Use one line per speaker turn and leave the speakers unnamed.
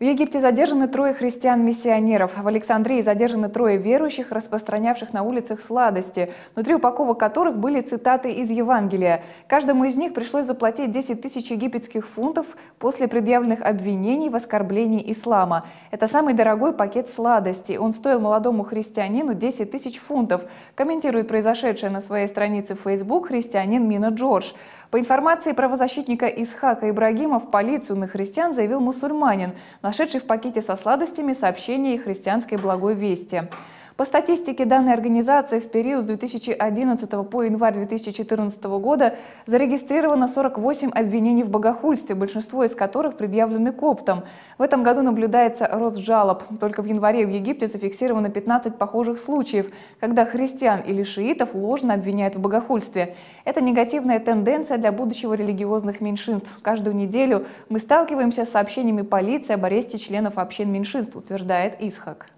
В Египте задержаны трое христиан-миссионеров. В Александрии задержаны трое верующих, распространявших на улицах сладости, внутри упаковок которых были цитаты из Евангелия. Каждому из них пришлось заплатить 10 тысяч египетских фунтов после предъявленных обвинений в оскорблении ислама. Это самый дорогой пакет сладостей. Он стоил молодому христианину 10 тысяч фунтов, комментирует произошедшее на своей странице в Facebook христианин Мина Джордж. По информации правозащитника Исхака Ибрагима, в полицию на христиан заявил мусульманин, нашедший в пакете со сладостями сообщение христианской благой вести. По статистике данной организации в период с 2011 по январь 2014 года зарегистрировано 48 обвинений в богохульстве, большинство из которых предъявлены коптом. В этом году наблюдается рост жалоб. Только в январе в Египте зафиксировано 15 похожих случаев, когда христиан или шиитов ложно обвиняют в богохульстве. Это негативная тенденция для будущего религиозных меньшинств. Каждую неделю мы сталкиваемся с сообщениями полиции об аресте членов общин меньшинств, утверждает Исхак.